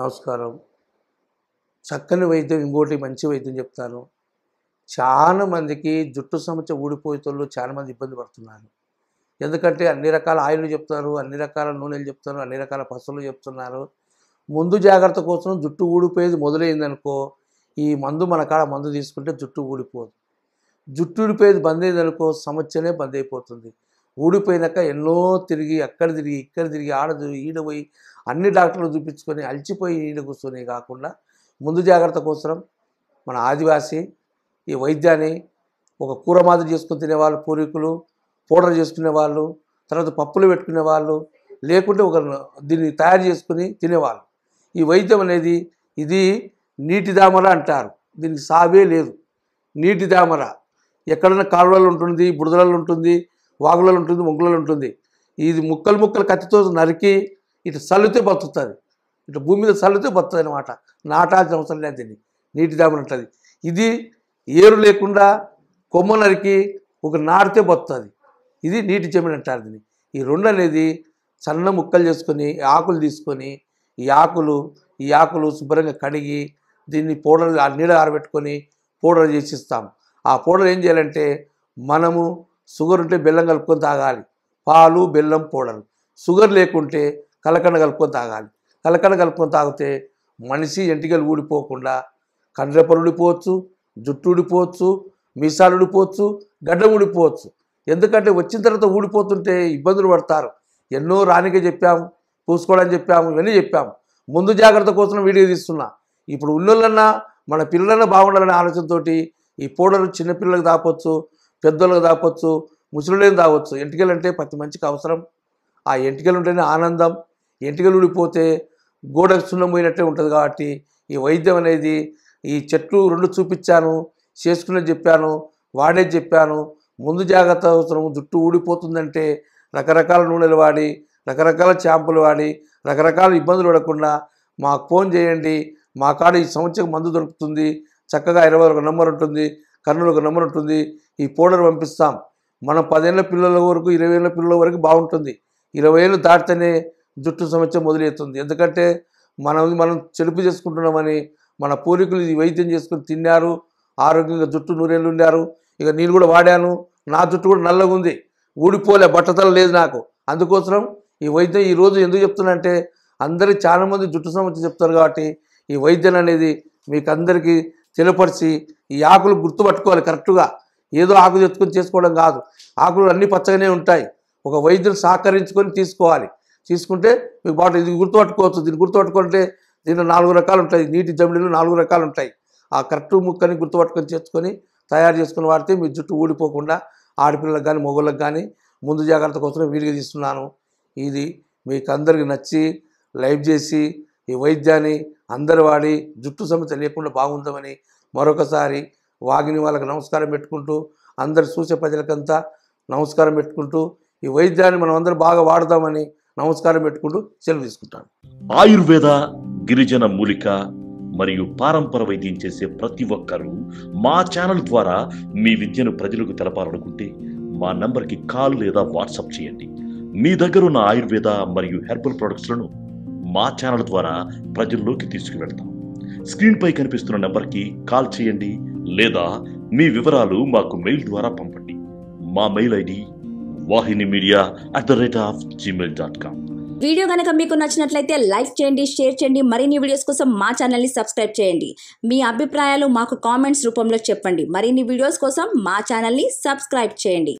నమస్కారం చక్కని వైద్యం ఇంకోటి మంచి వైద్యం చెప్తాను చాలా మందికి జుట్టు సమస్య ఊడిపోయేతోళ్ళు చాలా మంది ఇబ్బంది పడుతున్నారు ఎందుకంటే అన్ని రకాల ఆయిల్ చెప్తారు అన్ని రకాల నూనెలు చెప్తారు అన్ని రకాల పసులు చెప్తున్నారు ముందు జాగ్రత్త కోసం జుట్టు ఊడిపోయేది మొదలైందనుకో ఈ మందు మన కాడ మందు తీసుకుంటే జుట్టు ఊడిపోదు జుట్టు ఊడిపోయేది బంద్ అయిందనుకో సమస్యనే బంద్ అయిపోతుంది ఊడిపోయినాక ఎన్నో తిరిగి అక్కడ తిరిగి ఇక్కడ తిరిగి ఆడదు ఈడ పోయి అన్ని డాక్టర్లు చూపించుకొని నీళ్ళు కూర్చొని కాకుండా ముందు జాగ్రత్త కోసం మన ఆదివాసి ఈ వైద్యాన్ని ఒక కూర మాదిరి చేసుకుని తినేవాళ్ళు పూర్వీకులు పౌడర్ చేసుకునే వాళ్ళు తర్వాత పప్పులు పెట్టుకునే వాళ్ళు లేకుంటే ఒక దీన్ని తయారు చేసుకుని తినేవాళ్ళు ఈ వైద్యం అనేది ఇది నీటి దామర అంటారు దీనికి సావే లేదు నీటి దామర ఎక్కడన్నా కాలువలు ఉంటుంది బుడదలలో ఉంటుంది వాగులలో ఉంటుంది ముగ్గులలో ఉంటుంది ఇది ముక్కలు ముక్కలు కత్తితో నరికి ఇటు చల్లితే బతుకుతుంది ఇటు భూమి మీద చల్లితే బతుతుంది అనమాట నాటాల్సిన అవసరం లేదు దీన్ని నీటి దామని ఉంటుంది ఇది ఏరు లేకుండా కొమ్మ నరికి ఒక నాటితే బతుతుంది ఇది నీటి జమిన అంటారు దీన్ని ఈ రెండు అనేది సన్న ముక్కలు చేసుకొని ఆకులు తీసుకొని ఈ ఆకులు ఈ ఆకులు శుభ్రంగా కడిగి దీన్ని పౌడర్ ఆ నీడ ఆరబెట్టుకొని పౌడర్ చేసి ఇస్తాం ఆ పౌడర్ ఏం చేయాలంటే మనము షుగర్ ఉంటే బెల్లం కలుపుకొని తాగాలి పాలు బెల్లం పౌడర్ షుగర్ లేకుంటే కలకండ కలుపుకొని తాగాలి కలకండ కలుపుకొని తాగితే మనిషి ఎంటికలు ఊడిపోకుండా కండ్రెపలు ఊడిపోవచ్చు జుట్టు ఊడిపోవచ్చు మీసాలు ఊడిపోవచ్చు గడ్డ ఊడిపోవచ్చు ఎందుకంటే వచ్చిన తర్వాత ఊడిపోతుంటే ఇబ్బందులు పడతారు ఎన్నో రానికే చెప్పాము పూసుకోవడానికి చెప్పాము ఇవన్నీ చెప్పాము ముందు జాగ్రత్త కోసం వీడియో తీస్తున్నా ఇప్పుడు ఉన్నోళ్ళన్నా మన పిల్లలన్నా బాగుండాలనే ఆలోచనతో ఈ పౌడర్ చిన్నపిల్లలకు దాపొచ్చు పెద్దోళ్ళకి దాపొచ్చు ముసలిళ్ళని తావచ్చు ఎంటికలు అంటే ప్రతి మంచికి అవసరం ఆ ఎంటికలు ఉంటేనే ఆనందం ఎంటికలు ఊడిపోతే గోడకు సున్నం పోయినట్టే ఉంటుంది కాబట్టి ఈ వైద్యం అనేది ఈ చెట్లు రెండు చూపించాను చేసుకునే చెప్పాను వాడే చెప్పాను ముందు జాగ్రత్త అవసరం జుట్టు ఊడిపోతుందంటే రకరకాల నూనెలు వాడి రకరకాల షాంపులు వాడి రకరకాల ఇబ్బందులు పడకుండా మాకు ఫోన్ చేయండి మా కాడ ఈ సంవత్సరం మందు దొరుకుతుంది చక్కగా ఇరవై ఒక నెంబర్ ఉంటుంది కర్నూలు ఒక నెంబర్ ఉంటుంది ఈ పౌడర్ పంపిస్తాం మనం పదేళ్ళ పిల్లల వరకు ఇరవై ఏళ్ళ పిల్లల వరకు బాగుంటుంది ఇరవై ఏళ్ళు దాటితేనే జుట్టు సమస్య మొదలవుతుంది ఎందుకంటే మనం మనం చెలుపు చేసుకుంటున్నామని మన పూర్వీకులు ఇది వైద్యం చేసుకుని తిన్నారు ఆరోగ్యంగా జుట్టు నూరేళ్ళు ఉన్నారు ఇక నేను కూడా వాడాను నా జుట్టు కూడా నల్లగా ఉంది ఊడిపోలే బట్టతల లేదు నాకు అందుకోసం ఈ వైద్యం ఈరోజు ఎందుకు చెప్తున్నంటే అందరి చాలామంది జుట్టు సమస్య చెప్తారు కాబట్టి ఈ వైద్యం అనేది మీకు అందరికీ తెలియపరిచి ఈ ఆకులు గుర్తుపట్టుకోవాలి కరెక్ట్గా ఏదో ఆకులు ఎత్తుకొని చేసుకోవడం కాదు ఆకులు అన్నీ పచ్చగానే ఉంటాయి ఒక వైద్యుని సహకరించుకొని తీసుకోవాలి తీసుకుంటే మీకు బాట ఇది గుర్తుపట్టుకోవచ్చు దీన్ని గుర్తుపట్టుకుంటే దీనిలో నాలుగు రకాలు ఉంటాయి నీటి జమిడీలు నాలుగు రకాలు ఉంటాయి ఆ కరెక్ట్ ముక్కని గుర్తుపట్టుకొని చేసుకొని తయారు చేసుకుని వాడితే మీ జుట్టు ఊడిపోకుండా ఆడపిల్లలకు కానీ మొగళ్ళకు కానీ ముందు జాగ్రత్త కోసం వీడిగా తీస్తున్నాను ఇది మీకు అందరికి నచ్చి లైవ్ చేసి ఈ వైద్యాన్ని అందరు వాడి జుట్టు సమస్య లేకుండా బాగుందామని మరొకసారి వాగిని వాళ్ళకి నమస్కారం పెట్టుకుంటూ అందరు చూసే ప్రజలకంతా నమస్కారం పెట్టుకుంటూ ఈ వైద్యాన్ని మనం అందరూ బాగా వాడదామని నమస్కారం పెట్టుకుంటూ సెలవు తీసుకుంటాను ఆయుర్వేద గిరిజన మూలిక మరియు పారంపర వైద్యం చేసే ప్రతి ఒక్కరూ మా ఛానల్ ద్వారా మీ విద్యను ప్రజలకు తెలపాలనుకుంటే మా నంబర్కి కాల్ లేదా వాట్సాప్ చేయండి మీ దగ్గర ఉన్న ఆయుర్వేద మరియు హెర్బల్ ప్రొడక్ట్స్లను మా ఛానల్ ద్వారా ప్రజల్లోకి తీసుకువెళ్తాం స్క్రీన్పై కనిపిస్తున్న నెంబర్కి కాల్ చేయండి లేదా మీ వివరాలు మాకు మెయిల్ ద్వారా పంపండి మా mail ID Vahini media at the rate of Gmail dot com video కనుక మీకు నచ్చినట్లయితే లైక్ చేయండి షేర్ చేయండి మరిన్ని వీడియోస్ కోసం మా ఛానల్ని సబ్స్క్రైబ్ చేయండి మీ అభిప్రాయాలు మాకు కామెంట్స్ రూపంలో చెప్పండి మరిన్ని వీడియోస్ కోసం మా ఛానల్ని సబ్స్క్రైబ్ చేయండి